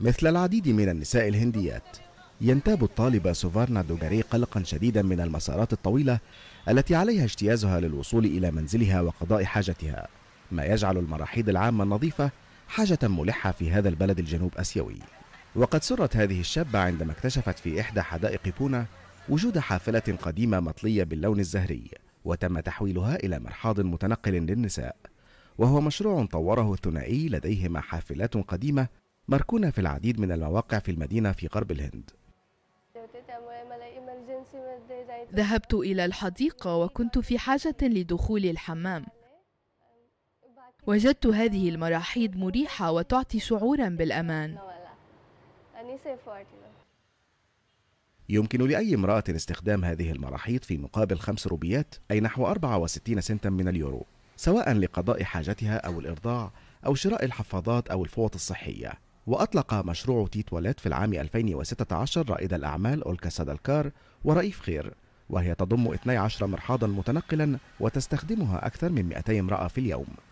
مثل العديد من النساء الهنديات ينتاب الطالبة سوفارنا دوجاري قلقا شديدا من المسارات الطويلة التي عليها اجتيازها للوصول إلى منزلها وقضاء حاجتها ما يجعل المراحيض العامة النظيفة حاجة ملحة في هذا البلد الجنوب أسيوي وقد سرت هذه الشابة عندما اكتشفت في إحدى حدائق بونا وجود حافلة قديمة مطلية باللون الزهري وتم تحويلها إلى مرحاض متنقل للنساء وهو مشروع طوره الثنائي لديهما حافلات قديمة مركونة في العديد من المواقع في المدينة في غرب الهند ذهبت إلى الحديقة وكنت في حاجة لدخول الحمام وجدت هذه المراحيض مريحة وتعطي شعورا بالأمان يمكن لأي امرأة استخدام هذه المراحيض في مقابل خمس روبيات أي نحو 64 سنتا من اليورو سواء لقضاء حاجتها أو الإرضاع أو شراء الحفاضات أو الفوط الصحية وأطلق مشروع تيت ولات في العام 2016 رائد الأعمال أولكا سادالكار ورئيف خير وهي تضم 12 مرحاضا متنقلا وتستخدمها أكثر من 200 امرأة في اليوم